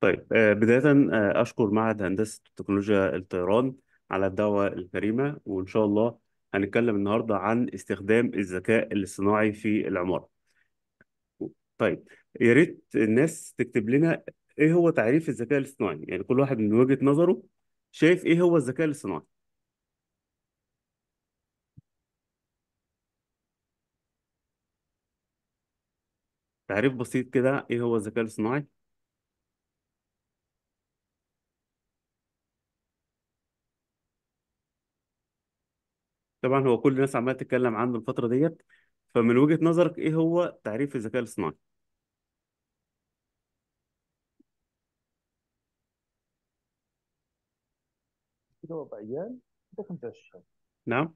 طيب آه، بداية آه، أشكر معهد هندسة تكنولوجيا الطيران على الدعوة الكريمة وإن شاء الله هنتكلم النهاردة عن استخدام الذكاء الاصطناعي في العمارة طيب يا ريت الناس تكتب لنا إيه هو تعريف الذكاء الاصطناعي يعني كل واحد من وجهة نظره شايف إيه هو الذكاء الاصطناعي تعريف بسيط كده إيه هو الذكاء الاصطناعي طبعا هو كل الناس عماله تتكلم عنه الفتره ديت فمن وجهه نظرك ايه هو تعريف الذكاء الاصطناعي؟ نعم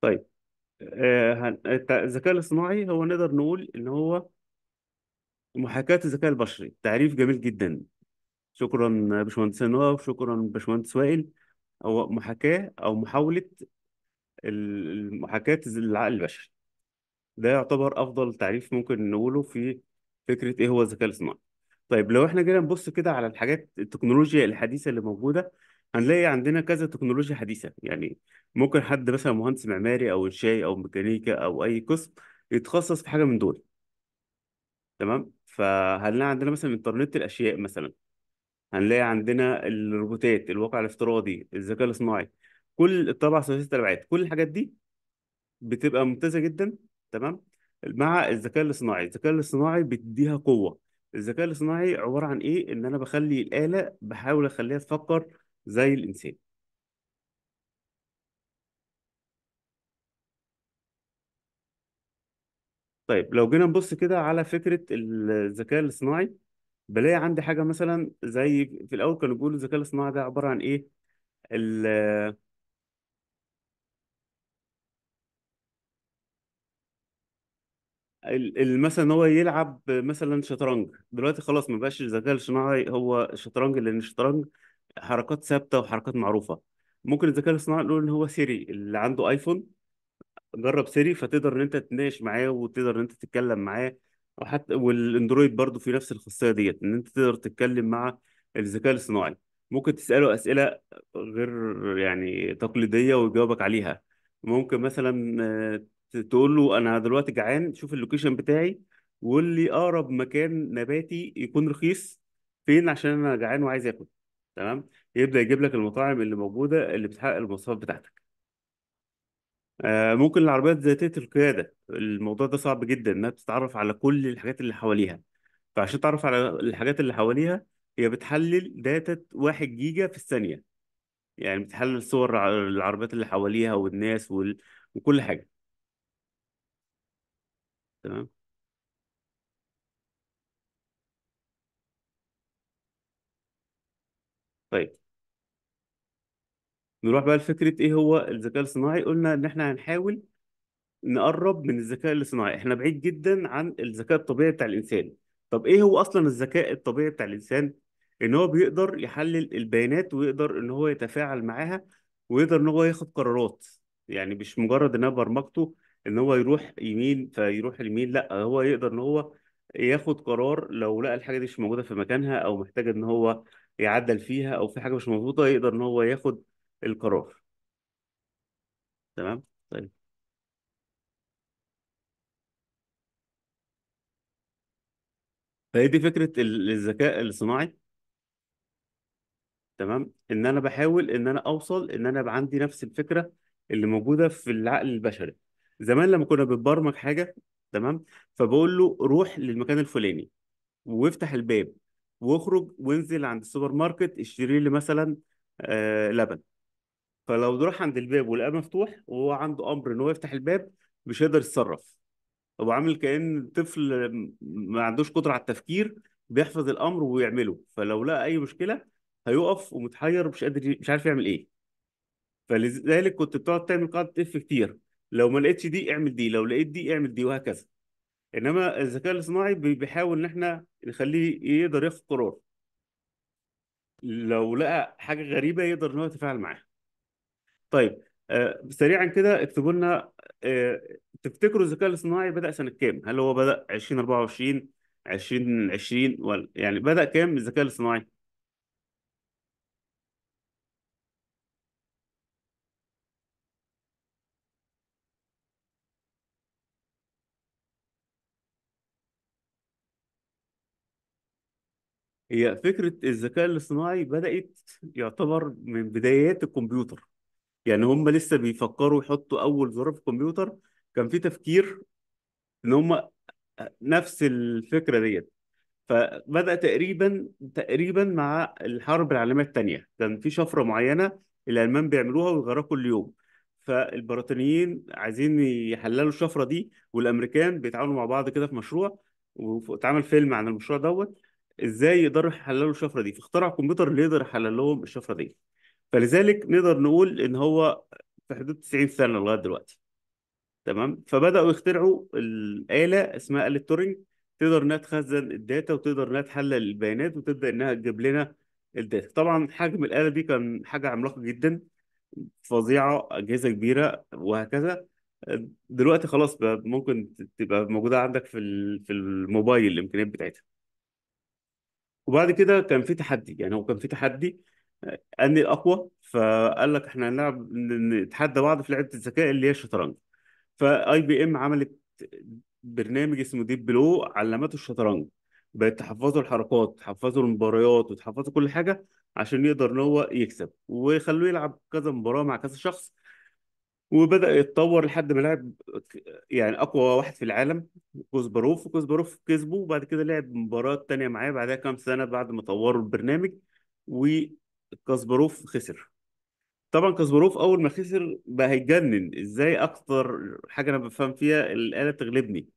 طيب آه، الذكاء الاصطناعي هو نقدر نقول ان هو محاكاة الذكاء البشري تعريف جميل جدا شكرا باشمهندس نهى وشكرا باشمهندس وائل هو محاكاة او محاولة محاكاة العقل البشري ده يعتبر افضل تعريف ممكن نقوله في فكرة ايه هو الذكاء الاصطناعي طيب لو احنا جينا نبص كده على الحاجات التكنولوجيا الحديثة اللي موجودة هنلاقي عندنا كذا تكنولوجيا حديثة يعني ممكن حد مثلا مهندس معماري أو إنشائي أو ميكانيكا أو أي قسم يتخصص في حاجة من دول تمام فهنلاقي عندنا مثلا إنترنت الأشياء مثلا هنلاقي عندنا الروبوتات الواقع الافتراضي الذكاء الاصطناعي كل طبعا ثلاثية الأبعاد كل الحاجات دي بتبقى ممتازة جدا تمام مع الذكاء الاصطناعي الذكاء الاصطناعي بيديها قوة الذكاء الاصطناعي عبارة عن إيه إن أنا بخلي الآلة بحاول أخليها تفكر زي الإنسان طيب لو جينا نبص كده على فكرة الذكاء الاصطناعي بلاقي عندي حاجة مثلا زي في الأول كانوا بيقولوا الذكاء الاصطناعي ده عبارة عن إيه؟ ال- ال- مثلا إن هو يلعب مثلا شطرنج دلوقتي خلاص ما بقاش الذكاء الاصطناعي هو شطرنج لأن الشطرنج حركات ثابته وحركات معروفه ممكن الذكاء الاصطناعي نقول ان هو سيري اللي عنده ايفون جرب سيري فتقدر ان انت تتناقش معاه وتقدر ان انت تتكلم معاه وحتى والاندرويد برضو في نفس الخاصيه ديت ان انت تقدر تتكلم مع الذكاء الاصطناعي ممكن تساله اسئله غير يعني تقليديه ويجاوبك عليها ممكن مثلا آه، تقول له انا دلوقتي جعان شوف اللوكيشن بتاعي وقول لي اقرب مكان نباتي يكون رخيص فين عشان انا جعان وعايز اكل تمام يبدأ يجيب لك المطاعم اللي موجودة اللي بتحقق المواصفات بتاعتك آه، ممكن العربيات ذاتية القيادة الموضوع ده صعب جدا انها بتتعرف على كل الحاجات اللي حواليها فعشان تعرف على الحاجات اللي حواليها هي بتحلل داتا 1 جيجا في الثانية يعني بتحلل صور العربيات اللي حواليها والناس وال... وكل حاجة تمام طيب نروح بقى لفكرة ايه هو الذكاء الصناعي قلنا ان احنا هنحاول نقرب من الذكاء الصناعي، احنا بعيد جدا عن الذكاء الطبيعي بتاع الانسان طب ايه هو اصلا الذكاء الطبيعي بتاع الانسان ان هو بيقدر يحلل البيانات ويقدر ان هو يتفاعل معاها ويقدر ان هو ياخد قرارات يعني مش مجرد ان انا برمجته ان هو يروح يمين فيروح اليمين لا هو يقدر ان هو ياخد قرار لو لقى الحاجه دي مش موجوده في مكانها او محتاج ان هو يعدل فيها او في حاجه مش مظبوطه يقدر ان هو ياخد القرار تمام طيب فهي دي فكره الذكاء الصناعي تمام ان انا بحاول ان انا اوصل ان انا يبقى عندي نفس الفكره اللي موجوده في العقل البشري زمان لما كنا بنبرمج حاجه تمام فبقول له روح للمكان الفلاني وافتح الباب واخرج وانزل عند السوبر ماركت اشتري لي مثلا آه، لبن فلو تروح عند الباب ولقاه مفتوح وهو عنده امر ان هو يفتح الباب مش هيقدر يتصرف هو عامل كان طفل ما عندوش قدره على التفكير بيحفظ الامر ويعمله فلو لقى اي مشكله هيقف ومتحير مش قادر مش عارف يعمل ايه فلذلك كنت بتقعد تعمل قاعده اف كتير لو ما لقيتش دي اعمل دي لو لقيت دي اعمل دي وهكذا انما الذكاء الاصطناعي بيحاول ان احنا نخليه يقدر ياخد قرار لو لقى حاجه غريبه يقدر ان هو يتفاعل معاها طيب آه سريعا كده اكتبوا لنا آه تفتكروا الذكاء الاصطناعي بدا سنه كام هل هو بدا 2024 2020 ولا يعني بدا كام الذكاء الاصطناعي هي فكرة الذكاء الاصطناعي بدأت يعتبر من بدايات الكمبيوتر يعني هم لسه بيفكروا يحطوا أول زرار في الكمبيوتر كان في تفكير إن هم نفس الفكرة ديت فبدأ تقريبا تقريبا مع الحرب العالمية الثانية كان في شفرة معينة الألمان بيعملوها ويغيروها كل يوم فالبريطانيين عايزين يحللوا الشفرة دي والأمريكان بيتعاونوا مع بعض كده في مشروع واتعمل فيلم عن المشروع دوت ازاي يقدروا يحللوا الشفره دي فاخترع كمبيوتر اللي يقدر يحلل لهم الشفره دي فلذلك نقدر نقول ان هو في حدود 90 سنه لغايه دلوقتي تمام فبداوا يخترعوا الاله اسمها اله تورينج تقدر انها تخزن الداتا وتقدر انها تحلل البيانات وتبدا انها تجيب لنا الداتا طبعا حجم الاله دي كان حاجه عملاقه جدا فظيعه اجهزه كبيره وهكذا دلوقتي خلاص بقى ممكن تبقى موجوده عندك في في الموبايل الامكانيات بتاعتها وبعد كده كان في تحدي يعني هو كان في تحدي آه، اني الاقوى فقال لك احنا هنلعب نتحدى بعض في لعبه الذكاء اللي هي الشطرنج فاي بي ام عملت برنامج اسمه ديب بلو علمته الشطرنج بقت تحفظه الحركات تحفظه المباريات وتحفظه كل حاجه عشان يقدر ان هو يكسب ويخلوه يلعب كذا مباراه مع كذا شخص وبدأ يتطور لحد ما لعب يعني أقوى واحد في العالم كوزباروف وكوزباروف كسبه وبعد كده لعب مباراة تانية معاه بعدها كام سنة بعد ما طوروا البرنامج وكاسباروف خسر طبعا كاسباروف أول ما خسر بقى هيتجنن إزاي أكتر حاجة أنا بفهم فيها الآلة بتغلبني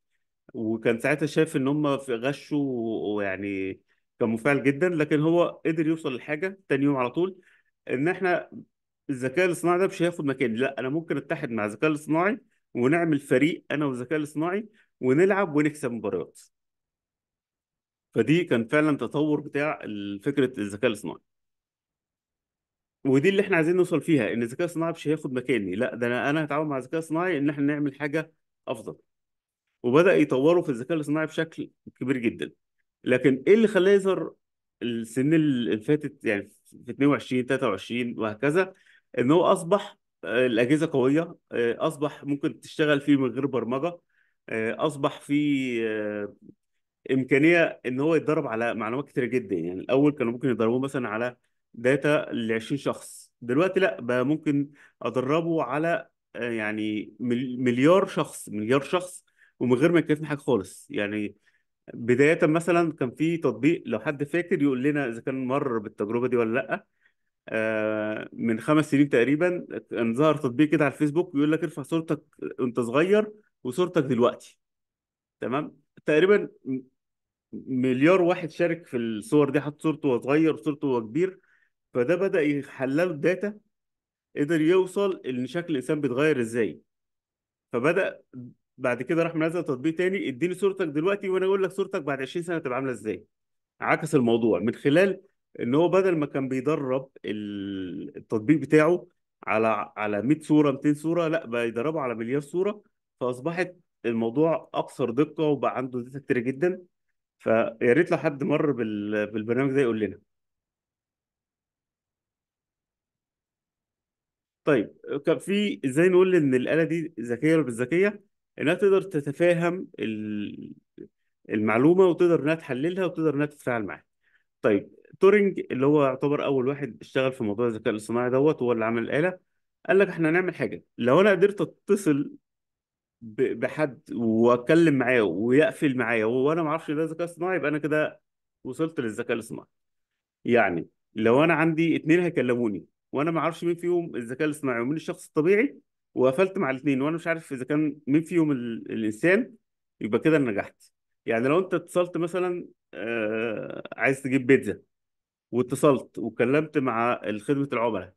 وكان ساعتها شايف إن هم غشوا ويعني كان مفاعل جدا لكن هو قدر يوصل لحاجة تاني يوم على طول ان احنا الذكاء الاصطناعي ده مش هياخد مكاني لا انا ممكن اتحد مع الذكاء الاصطناعي ونعمل فريق انا والذكاء الاصطناعي ونلعب ونكسب مباريات فدي كان فعلا تطور بتاع فكره الذكاء الاصطناعي ودي اللي احنا عايزين نوصل فيها ان الذكاء الاصطناعي مش هياخد مكاني لا ده انا انا هتعاون مع الذكاء الاصطناعي ان احنا نعمل حاجه افضل وبدا يطوروا في الذكاء الاصطناعي بشكل كبير جدا لكن ايه اللي خلاه يظهر السنين اللي فاتت يعني في 22 23 وهكذا ان هو اصبح آه، الاجهزه قويه آه، اصبح ممكن تشتغل فيه من غير برمجه آه، اصبح فيه امكانيه ان هو يتدرب على معلومات كتيره جدا يعني الاول كانوا ممكن يدربوه مثلا على داتا ل 20 شخص دلوقتي لا بقى ممكن ادربه على يعني مليار شخص مليار شخص ومن غير ما يكلفني حاجه خالص يعني بدايه مثلا كان في تطبيق لو حد فاكر يقول لنا اذا كان مر بالتجربه دي ولا لا آه، من خمس سنين تقريبا كان ظهر تطبيق كده على الفيسبوك بيقول لك ارفع صورتك وانت صغير وصورتك دلوقتي تمام تقريبا مليار واحد شارك في الصور دي حط صورته وهو صغير وصورته وهو كبير فده بدأ يحلله الداتا قدر يوصل ان شكل الانسان بيتغير ازاي فبدأ بعد كده راح منزل تطبيق تاني اديني صورتك دلوقتي وانا اقول لك صورتك بعد 20 سنه تبقى عامله ازاي عكس الموضوع من خلال ان هو بدل ما كان بيدرب التطبيق بتاعه على على 100 صوره 200 صوره لا بقى يدربه على مليار صوره فاصبحت الموضوع اكثر دقه وبقى عنده داتا كتير جدا فيا ريت لو حد مر بالبرنامج ده يقول لنا طيب كان في ازاي نقول ان الاله دي ذكيه ولا مش ذكيه انها تقدر تتفاهم المعلومه وتقدر انها تحللها وتقدر انها تتفاعل معاها طيب تورينج اللي هو يعتبر اول واحد اشتغل في موضوع الذكاء الاصطناعي دوت هو اللي عمل الاله قال لك احنا هنعمل حاجه لو انا قدرت اتصل بحد واتكلم معاه ويقفل معايا وانا ما اعرفش ده ذكاء اصطناعي يبقى انا كده وصلت للذكاء الاصطناعي يعني لو انا عندي اتنين هيكلموني وانا ما اعرفش مين فيهم الذكاء الاصطناعي ومين الشخص الطبيعي وقفلت مع الاثنين وانا مش عارف اذا كان مين فيهم ال... الانسان يبقى كده انا نجحت يعني لو انت اتصلت مثلا آه عايز تجيب بيتزا واتصلت وكلمت مع خدمه العملاء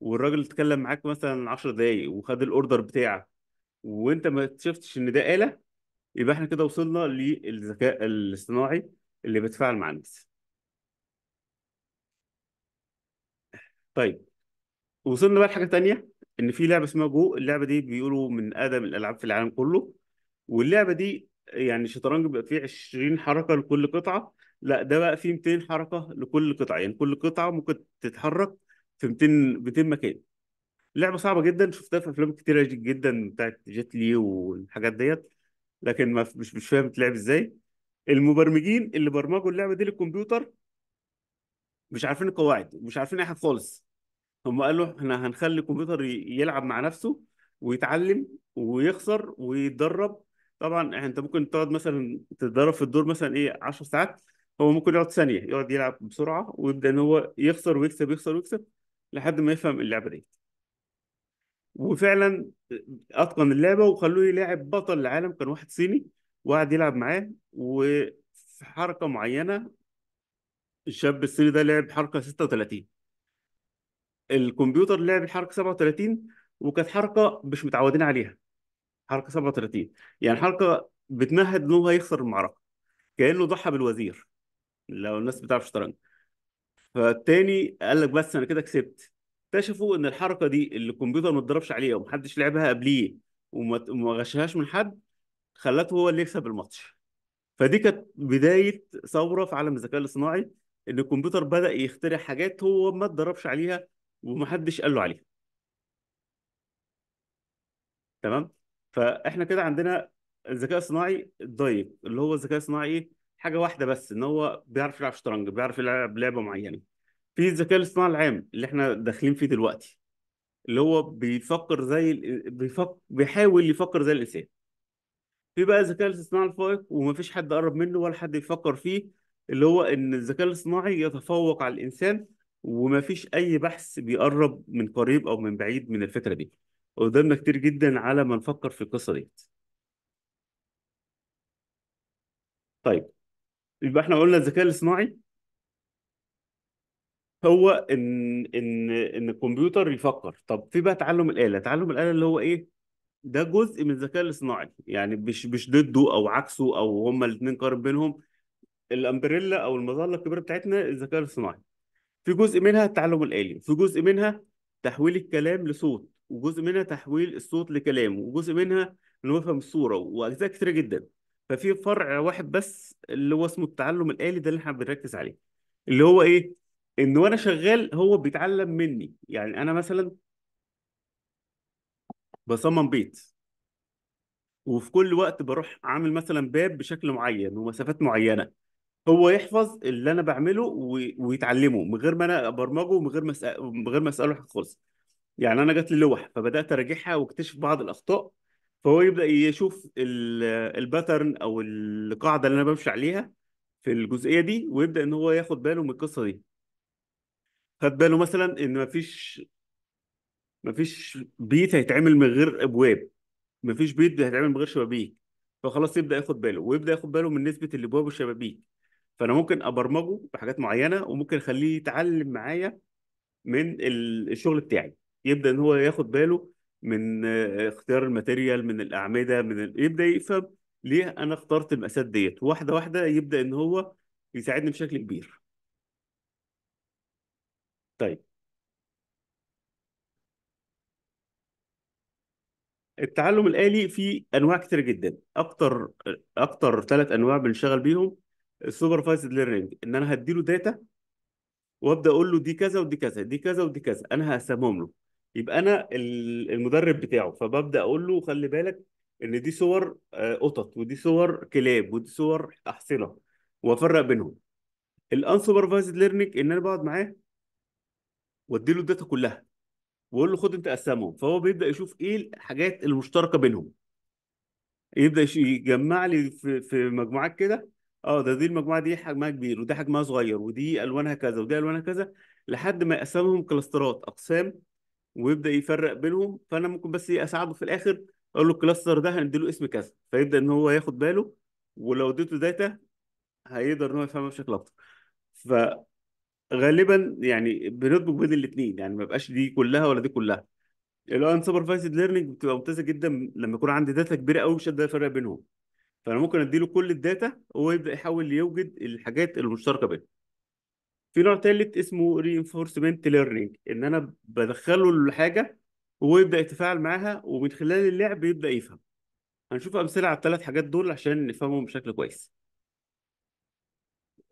والراجل اتكلم معاك مثلا 10 دقايق وخد الاوردر بتاعك وانت ما شفتش ان ده آلة يبقى احنا كده وصلنا للذكاء الاصطناعي اللي بيتفاعل مع الناس طيب وصلنا بقى لحاجة تانية ان في لعبة اسمها جو اللعبة دي بيقولوا من اقدم الالعاب في العالم كله واللعبة دي يعني الشطرنج بيبقى فيه 20 حركه لكل قطعه لا ده بقى فيه 200 حركه لكل قطعه يعني كل قطعه ممكن تتحرك في 200 200 مكان لعبه صعبه جدا شفتها في افلام كتيره جدا بتاعت جيت لي والحاجات ديت لكن ما مش مش فاهم تلعب ازاي المبرمجين اللي برمجوا اللعبه دي للكمبيوتر مش عارفين القواعد مش عارفين اي حاجه خالص هم قالوا احنا هنخلي الكمبيوتر يلعب مع نفسه ويتعلم ويخسر ويتدرب طبعا انت ممكن تقعد مثلا تتدرب في الدور مثلا ايه 10 ساعات هو ممكن يقعد ثانيه يقعد يلعب بسرعه ويبدا ان هو يخسر ويكسب يخسر ويكسب لحد ما يفهم اللعبه دي وفعلا اتقن اللعبه وخلوه يلعب بطل العالم كان واحد صيني وقعد يلعب معاه وفي حركه معينه الشاب الصيني ده لعب حركه 36 الكمبيوتر لعب الحركه 37 وكانت حركه مش متعودين عليها حركه 37 يعني حركه بتمهد ان هو هيخسر المعركه كانه ضحى بالوزير لو الناس بتعرف شطرنج فالتاني قال لك بس انا كده كسبت اكتشفوا ان الحركه دي اللي الكمبيوتر ما اتضربش عليها ومحدش لعبها قبليه وما غشهاش من حد خلته هو اللي يكسب الماتش فدي كانت بدايه ثوره في عالم الذكاء الاصطناعي ان الكمبيوتر بدا يخترع حاجات هو ما اتدربش عليها ومحدش قال له عليها تمام فاحنا كده عندنا الذكاء الصناعي الضيق اللي هو الذكاء الصناعي حاجه واحده بس ان هو بيعرف يلعب شطرنج بيعرف يلعب لعبه معينه في الذكاء الاصطناعي العام اللي احنا داخلين فيه دلوقتي اللي هو بيفكر زي بيفكر بيحاول يفكر زي الانسان في بقى الذكاء الاصطناعي الفائق ومفيش حد قرب منه ولا حد يفكر فيه اللي هو ان الذكاء الاصطناعي يتفوق على الانسان ومفيش اي بحث بيقرب من قريب او من بعيد من الفكره دي قدامنا كتير جدا على ما نفكر في القصه دي طيب يبقى احنا قلنا الذكاء الاصطناعي هو ان ان ان الكمبيوتر يفكر طب في بقى تعلم الاله تعلم الاله اللي هو ايه ده جزء من الذكاء الاصطناعي يعني مش مش ضده او عكسه او هما الاثنين قارن بينهم الامبريلا او المظله الكبيره بتاعتنا الذكاء الاصطناعي في جزء منها التعلم الالي في جزء منها تحويل الكلام لصوت وجزء منها تحويل الصوت لكلام وجزء منها انه يفهم الصوره واجزاء كثيره جدا ففي فرع واحد بس اللي هو اسمه التعلم الالي ده اللي احنا بنركز عليه اللي هو ايه ان وانا شغال هو بيتعلم مني يعني انا مثلا بصمم بيت وفي كل وقت بروح عامل مثلا باب بشكل معين ومسافات معينه هو يحفظ اللي انا بعمله ويتعلمه من غير ما انا ابرمجه ومن غير ما من غير ما اساله حاجه خالص يعني انا جات لي لوح فبدات اراجعها واكتشف بعض الاخطاء فهو يبدا يشوف الباترن او القاعده اللي انا بمشي عليها في الجزئيه دي ويبدا ان هو ياخد باله من القصه دي خد باله مثلا ان مفيش مفيش بيت هيتعمل من غير ابواب مفيش بيت هيتعمل من غير شبابيك فخلاص يبدا ياخد باله ويبدا ياخد باله من نسبه الابواب والشبابيك فانا ممكن ابرمجه بحاجات معينه وممكن اخليه يتعلم معايا من الشغل بتاعي يبدا ان هو ياخد باله من آه، اختيار الماتيريال من الاعمده من ال... يبدا يفهم ليه انا اخترت المقاسات ديت واحده واحده يبدا ان هو يساعدني بشكل كبير طيب التعلم الآلي فيه أنواع كتير جدا أكتر آه، أكتر ثلاث أنواع بنشتغل بيهم السوبرفايزد ليرنينج إن أنا هديله داتا وأبدأ أقول له دي كذا ودي كذا دي كذا ودي كذا أنا هقسمهم له يبقى انا المدرب بتاعه فببدا اقول له خلي بالك ان دي صور آه، قطط ودي صور كلاب ودي صور احصنه وافرق بينهم الانسوبرفايزد ليرنينج ان انا بقعد معاه وادي له الداتا كلها واقول له خد انت قسمهم فهو بيبدا يشوف ايه الحاجات المشتركه بينهم يبدا يجمع لي في, مجموعات كده اه ده دي المجموعه دي حجمها كبير ودي حجمها صغير ودي الوانها كذا ودي الوانها كذا لحد ما يقسمهم كلاسترات اقسام ويبدا يفرق بينهم فانا ممكن بس إيه اساعده في الاخر اقول له الكلاستر ده هنديله اسم كذا فيبدا ان هو ياخد باله ولو اديته داتا هيقدر ان هو يفهمها بشكل اكتر فغالبا يعني بنطبق بين الاثنين يعني ما بقاش دي كلها ولا دي كلها الان سوبرفايزد ليرنينج بتبقى ممتازه جدا لما يكون عندي داتا كبيره قوي مش هقدر افرق بينهم فانا ممكن اديله كل الداتا وهو يبدا يحاول يوجد الحاجات المشتركه بينهم في نوع تالت اسمه reinforcement learning ان انا بدخله الحاجه وهو يبدا يتفاعل معاها ومن خلال اللعب يبدا يفهم هنشوف امثله على الثلاث حاجات دول عشان نفهمهم بشكل كويس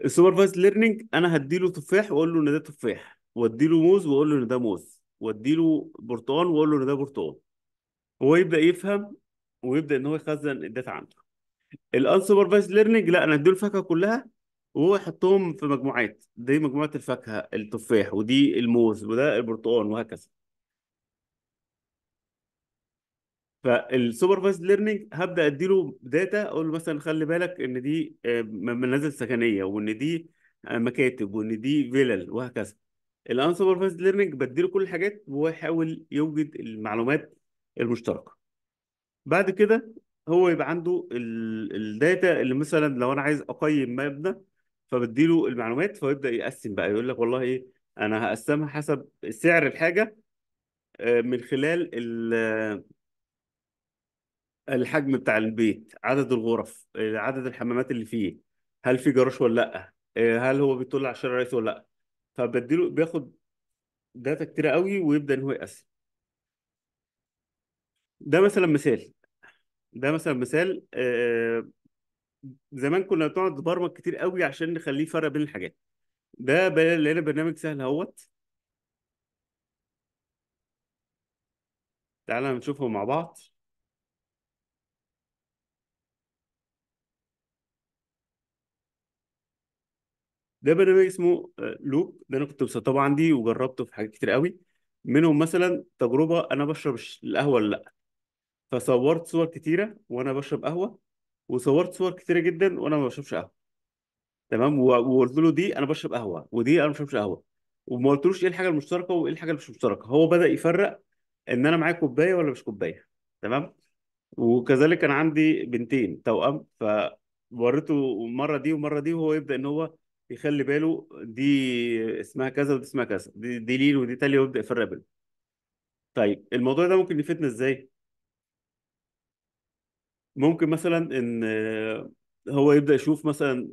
السوبرفايزد ليرنينج انا هديله تفاح واقول له ان ده تفاح واديله موز واقول له ان ده موز واديله برتقال واقول له ان ده برتقال هو يبدا يفهم ويبدا ان هو يخزن الداتا عنده الانسوبرفايزد ليرنينج لا انا اديله الفاكهه كلها وهو يحطهم في مجموعات دي مجموعة الفاكهة التفاح ودي الموز وده البرتقال وهكذا فالسوبرفايزد ليرنينج هبدا اديله داتا اقول له مثلا خلي بالك ان دي آه، منازل سكنيه وان دي آه، مكاتب وان دي فيلل وهكذا سوبرفايزد ليرنينج بديله كل الحاجات وهو يحاول يوجد المعلومات المشتركه بعد كده هو يبقى عنده الداتا اللي مثلا لو انا عايز اقيم مبنى فبديله المعلومات فيبدا يقسم بقى يقول لك والله ايه انا هقسمها حسب سعر الحاجه آه، من خلال الحجم بتاع البيت عدد الغرف آه، عدد الحمامات اللي فيه هل في جراش ولا لا آه، هل هو بيطل على الشارع الرئيسي ولا لا فبديله بياخد داتا كتيره قوي ويبدا ان هو يقسم ده مثلا مثال ده مثلا مثال زمان كنا بنقعد نبرمج كتير قوي عشان نخليه يفرق بين الحاجات ده لقينا برنامج سهل اهوت تعالى نشوفه مع بعض ده برنامج اسمه آه، لوب ده انا كنت مسطبه عندي وجربته في حاجات كتير قوي منهم مثلا تجربه انا بشرب القهوه ولا لا فصورت صور كتيره وانا بشرب قهوه وصورت صور كتيره جدا وانا ما بشربش قهوه تمام وقلت له دي انا بشرب قهوه ودي انا ما بشربش قهوه وما قلتلوش ايه الحاجه المشتركه وايه الحاجه اللي مش مشتركه هو بدا يفرق ان انا معايا كوبايه ولا مش كوبايه تمام وكذلك كان عندي بنتين توأم فوريته مرة دي ومرة دي وهو يبدأ إن هو يخلي باله دي اسمها كذا ودي اسمها كذا دي, دي ليل ودي تالي ويبدأ يفرق بينهم. طيب الموضوع ده ممكن يفيدنا إزاي؟ ممكن مثلا ان هو يبدا يشوف مثلا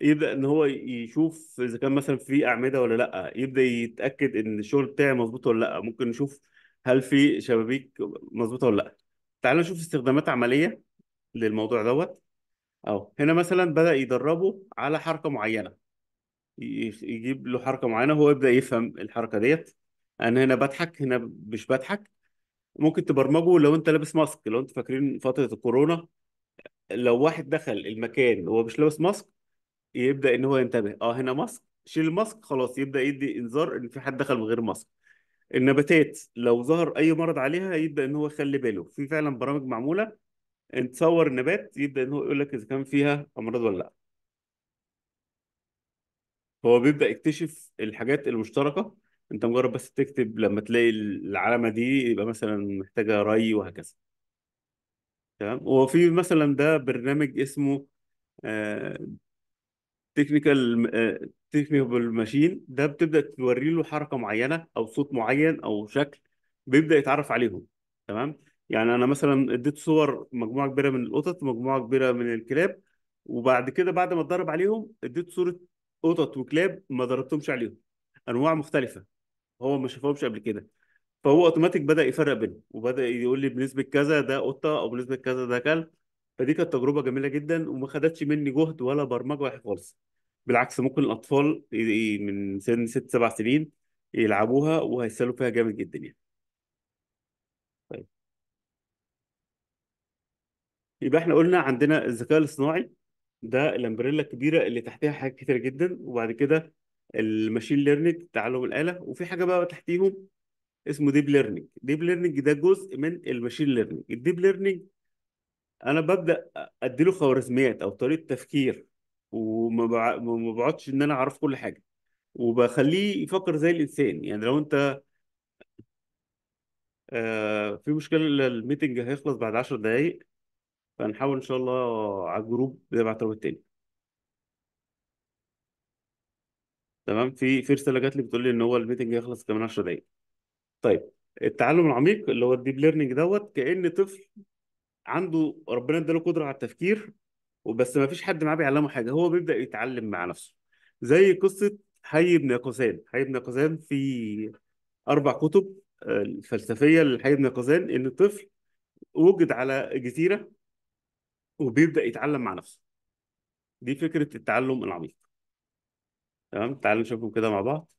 يبدا ان هو يشوف اذا كان مثلا في اعمده ولا لا يبدا يتاكد ان الشغل بتاعي مظبوط ولا لا ممكن نشوف هل في شبابيك مظبوطه ولا لا تعالوا نشوف استخدامات عمليه للموضوع دوت اهو هنا مثلا بدا يدربه على حركه معينه يجيب له حركه معينه هو يبدا يفهم الحركه ديت انا هنا بضحك هنا مش بضحك ممكن تبرمجه لو انت لابس ماسك لو انت فاكرين فتره الكورونا لو واحد دخل المكان وهو مش لابس ماسك يبدا ان هو ينتبه اه هنا ماسك شيل الماسك خلاص يبدا يدي انذار ان في حد دخل من غير ماسك النباتات لو ظهر اي مرض عليها يبدا ان هو يخلي باله في فعلا برامج معموله انت تصور النبات يبدا ان هو يقول لك اذا كان فيها امراض ولا لا هو بيبدا يكتشف الحاجات المشتركه انت مجرد بس تكتب لما تلاقي العلامه دي يبقى مثلا محتاجه ري وهكذا تمام وفي مثلا ده برنامج اسمه تكنيكال تكنيكال ماشين ده بتبدا توري له حركه معينه او صوت معين او شكل بيبدا يتعرف عليهم تمام يعني انا مثلا اديت صور مجموعه كبيره من القطط مجموعه كبيره من الكلاب وبعد كده بعد ما اتدرب عليهم اديت صوره قطط وكلاب ما ضربتهمش عليهم انواع مختلفه هو ما شافهمش قبل كده فهو اوتوماتيك بدا يفرق بينهم وبدا يقول لي بنسبه كذا ده قطه او بنسبه كذا ده كلب فدي كانت تجربه جميله جدا وما خدتش مني جهد ولا برمجه ولا خالص بالعكس ممكن الاطفال من سن ست سبع سنين يلعبوها وهيسالوا فيها جامد جدا يعني طيب يبقى احنا قلنا عندنا الذكاء الاصطناعي ده الامبريلا الكبيره اللي تحتها حاجات كتير جدا وبعد كده الماشين ليرنينج تعلم الاله وفي حاجه بقى تحتيهم اسمه ديب ليرنينج ديب ليرنينج ده جزء من الماشين ليرنينج الديب ليرنينج انا ببدا اديله خوارزميات او طريقه تفكير وما بقعدش ان انا اعرف كل حاجه وبخليه يفكر زي الانسان يعني لو انت آه في مشكله الميتنج هيخلص بعد 10 دقائق فنحاول ان شاء الله على الجروب نبعت رابط تاني تمام في في رساله جات لي بتقول لي ان هو الميتنج هيخلص كمان 10 دقائق طيب التعلم العميق اللي هو الديب ليرنينج دوت كان طفل عنده ربنا اداله قدره على التفكير وبس ما فيش حد معاه بيعلمه حاجه هو بيبدا يتعلم مع نفسه زي قصه حي ابن قزان حي ابن قزان في اربع كتب آه، الفلسفيه لحي ابن قزان ان الطفل وجد على جزيره وبيبدا يتعلم مع نفسه دي فكره التعلم العميق تمام تعالوا نشوفهم كده مع بعض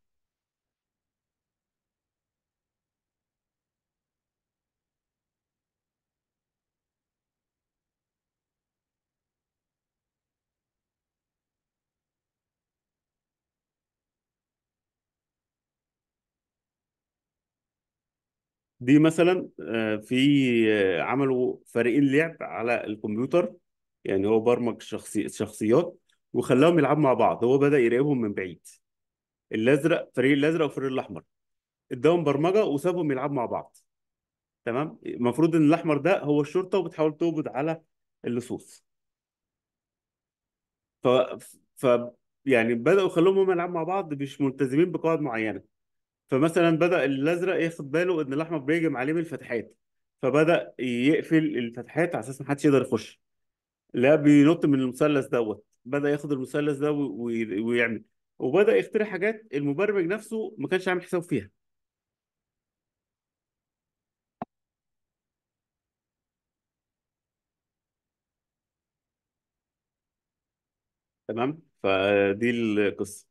دي مثلا آه، في آه، عملوا فريقين لعب على الكمبيوتر يعني هو برمج شخصي شخصيات وخلاهم يلعبوا مع بعض هو بدا يراقبهم من بعيد الازرق فريق الازرق والفريق الاحمر اداهم برمجه وسابهم يلعبوا مع بعض تمام المفروض ان الاحمر ده هو الشرطه وبتحاول تقبض على اللصوص ف... ف يعني بداوا يخلوهم هم يلعبوا مع بعض مش ملتزمين بقواعد معينه فمثلا بدا الازرق ياخد باله ان الاحمر بيهجم عليه من الفتحات فبدا يقفل الفتحات على اساس ما حدش يقدر يخش لا بينط من المثلث دوت بدا ياخد المثلث ده ويعمل وبدا يخترع حاجات المبرمج نفسه ما كانش عامل حساب فيها تمام فدي القصه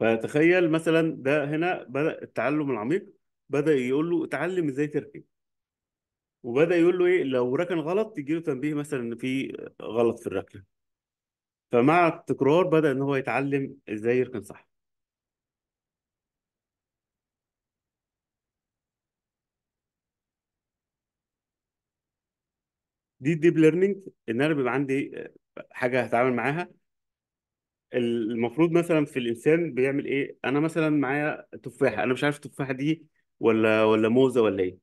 فتخيل مثلا ده هنا بدأ التعلم العميق بدأ يقول له اتعلم ازاي تركن وبدأ يقول له ايه لو ركن غلط يجي له تنبيه مثلا ان في غلط في الركنه فمع التكرار بدأ ان هو يتعلم ازاي يركن صح دي الديب ليرنينج ان انا بيبقى عندي حاجه هتعامل معاها المفروض مثلا في الانسان بيعمل ايه انا مثلا معايا تفاحه انا مش عارف التفاحه دي ولا ولا موزه ولا ايه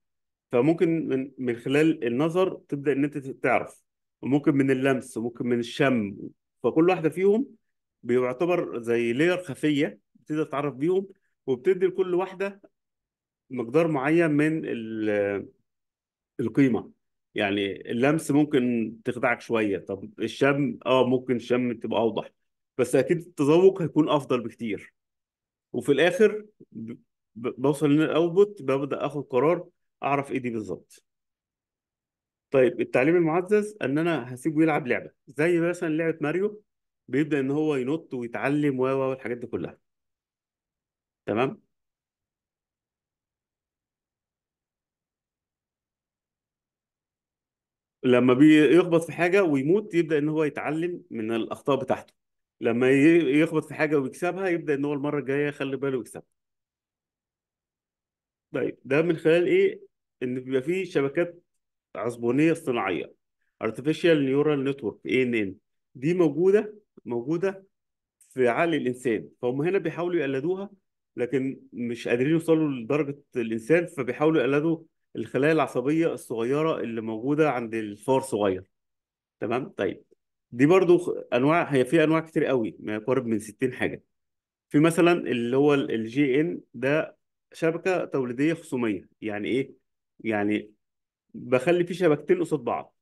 فممكن من من خلال النظر تبدا ان انت تعرف وممكن من اللمس وممكن من الشم فكل واحده فيهم بيعتبر زي لير خفيه بتقدر تعرف بيهم وبتدي لكل واحده مقدار معين من القيمه يعني اللمس ممكن تخدعك شويه طب الشم اه ممكن الشم تبقى اوضح بس اكيد التذوق هيكون افضل بكتير وفي الاخر بوصل للاوتبوت ببدا اخد قرار اعرف ايه دي بالظبط طيب التعليم المعزز ان انا هسيبه يلعب لعبه زي مثلا لعبه ماريو بيبدا ان هو ينط ويتعلم و و الحاجات دي كلها تمام لما بيخبط في حاجه ويموت يبدا ان هو يتعلم من الاخطاء بتاعته لما يخبط في حاجه ويكسبها يبدا ان هو المره الجايه يخلي باله ويكسبها طيب ده من خلال ايه ان بيبقى فيه شبكات عصبونيه اصطناعيه artificial neural network ANN دي موجوده موجوده في عقل الانسان فهم هنا بيحاولوا يقلدوها لكن مش قادرين يوصلوا لدرجه الانسان فبيحاولوا يقلدوا الخلايا العصبيه الصغيره اللي موجوده عند الفار صغير تمام طيب دي برضو انواع هي فيها انواع كتير قوي ما يقارب من 60 حاجه في مثلا اللي هو الجي ان ده شبكه توليديه خصوميه يعني ايه يعني بخلي فيه شبكتين قصاد بعض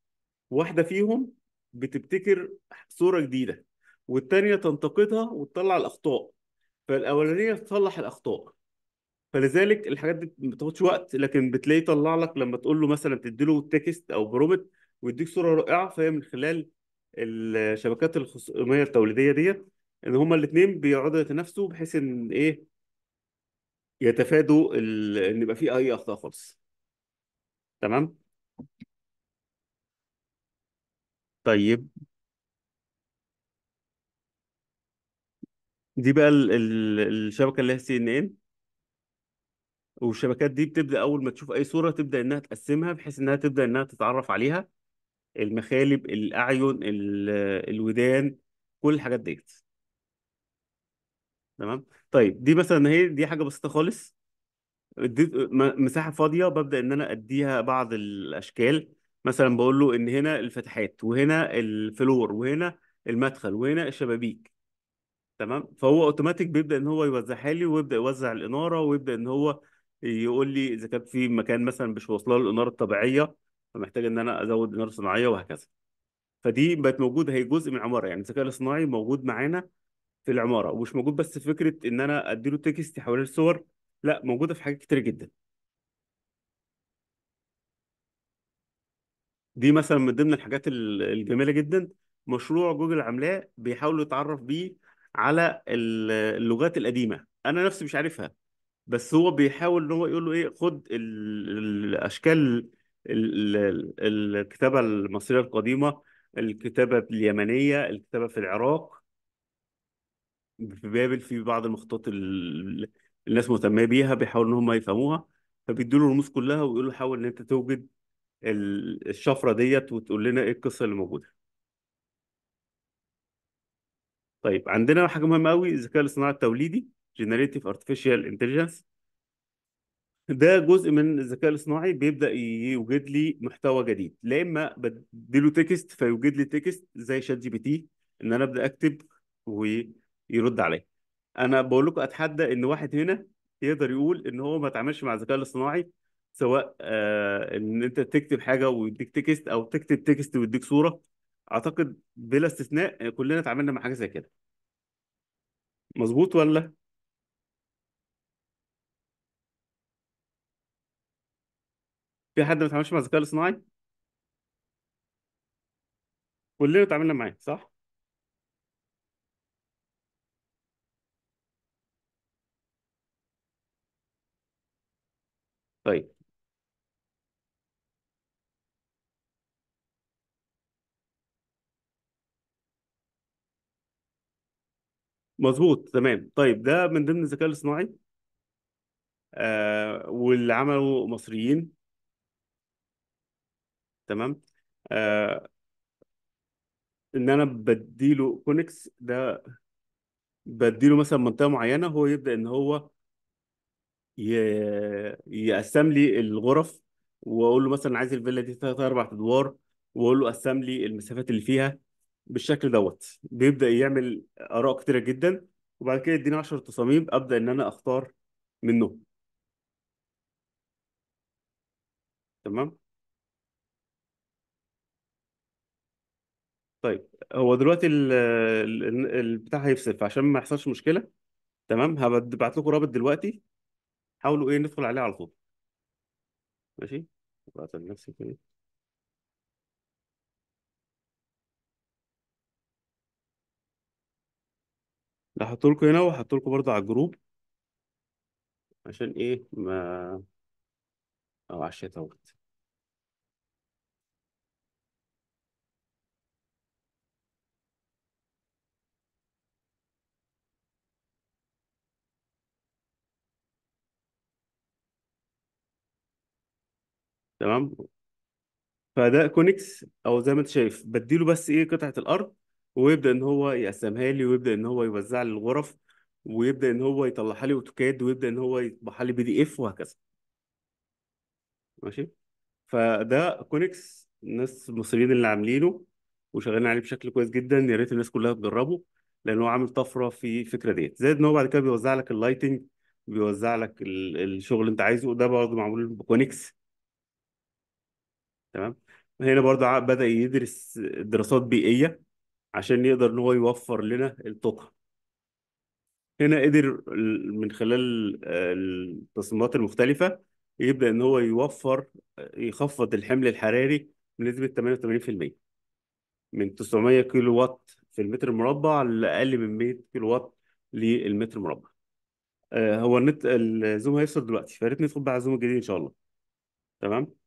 واحده فيهم بتبتكر صوره جديده والتانيه تنتقدها وتطلع الاخطاء فالاولانيه تصلح الاخطاء فلذلك الحاجات دي ما بتاخدش وقت لكن بتلاقيه طلع لك لما تقول له مثلا تدي له تكست او برومت ويديك صوره رائعه فهي من خلال الشبكات الخصوميه التوليديه ديت ان هما الاثنين بيقعدوا يتنافسوا بحيث ان ايه يتفادوا ان يبقى في اي اخطاء خالص تمام طيب دي بقى الـ الـ الشبكه اللي هي سي ان ان إيه. والشبكات دي بتبدا اول ما تشوف اي صوره تبدا انها تقسمها بحيث انها تبدا انها تتعرف عليها المخالب الاعين الودان كل الحاجات ديت تمام طيب دي مثلا هي دي حاجه بسيطه خالص مساحه فاضيه ببدا ان انا اديها بعض الاشكال مثلا بقول له ان هنا الفتحات وهنا الفلور وهنا المدخل وهنا الشبابيك تمام فهو اوتوماتيك بيبدا ان هو يوزعها لي ويبدا يوزع الاناره ويبدا ان هو يقول لي اذا كان في مكان مثلا مش واصله له الاناره الطبيعيه فمحتاج ان انا ازود اناره صناعيه وهكذا فدي بقت موجوده هي جزء من العماره يعني الذكاء الاصطناعي موجود معانا في العماره ومش موجود بس في فكره ان انا اديله تكست يحول الصور لا موجوده في حاجات كتير جدا دي مثلا من ضمن الحاجات الجميله جدا مشروع جوجل عاملاه بيحاولوا يتعرف بيه على اللغات القديمه انا نفسي مش عارفها بس هو بيحاول ان هو يقول له ايه خد الاشكال الكتابة المصرية القديمة الكتابة اليمنية الكتابة في العراق في بابل في بعض المخطوطات اللي الناس مهتمة بيها بيحاولوا إن هم يفهموها فبيدوا له الرموز كلها ويقولوا حاول إن أنت توجد الشفرة ديت وتقول لنا إيه القصة اللي موجودة طيب عندنا حاجة مهمة قوي الذكاء الاصطناعي التوليدي generative artificial intelligence ده جزء من الذكاء الاصطناعي بيبدأ يوجد لي محتوى جديد لا اما بديله تكست فيوجد لي تكست زي شات جي بي تي ان انا ابدا اكتب ويرد عليا انا بقول لكم اتحدى ان واحد هنا يقدر يقول ان هو ما اتعاملش مع الذكاء الاصطناعي سواء آه ان انت تكتب حاجه ويديك تكست او تكتب تكست ويديك صوره اعتقد بلا استثناء كلنا اتعاملنا مع حاجه زي كده مظبوط ولا في حد ما اتعاملش مع الذكاء الاصطناعي كلنا اتعاملنا معاه صح طيب مظبوط تمام طيب ده من ضمن الذكاء الاصطناعي آه واللي عمله مصريين تمام آه ان انا بديله كونكس ده بديله مثلا منطقه معينه هو يبدا ان هو يقسم لي الغرف واقول له مثلا عايز الفيلا دي ثلاث اربع ادوار واقول له قسم لي المسافات اللي فيها بالشكل دوت بيبدا يعمل اراء كتيره جدا وبعد كده يديني 10 تصاميم ابدا ان انا اختار منهم تمام طيب هو دلوقتي ال- ال- البتاع هيفصل فعشان ما يحصلش مشكله تمام هبعت لكم رابط دلوقتي حاولوا ايه ندخل عليه على طول ماشي بعت لنفسي كده هحط لكم هنا وهحط لكم برضه على الجروب عشان ايه ما او على الشات اهوت تمام فده كونكس او زي ما انت شايف بديله بس ايه قطعه الارض ويبدا ان هو يقسمها لي ويبدا ان هو يوزع لي الغرف ويبدا ان هو يطلعها لي اوتوكاد ويبدا ان هو يطبعها لي بي دي اف وهكذا ماشي فده كونكس الناس المصريين اللي عاملينه وشغالين عليه بشكل كويس جدا يا ريت الناس كلها تجربه لان هو عامل طفره في الفكره ديت زائد ان هو بعد كده بيوزع لك اللايتنج بيوزع لك الشغل اللي انت عايزه ده برضه معمول بكونكس تمام هنا برضه بدأ يدرس دراسات بيئية عشان يقدر إن هو يوفر لنا الطاقة هنا قدر من خلال التصميمات المختلفة يبدأ إن هو يوفر يخفض الحمل الحراري بنسبة 88% من 900 كيلو وات في المتر المربع لأقل من 100 كيلو وات للمتر المربع آه، هو النت الزوم هيفصل دلوقتي فياريت ندخل بقى على الزوم الجديد إن شاء الله تمام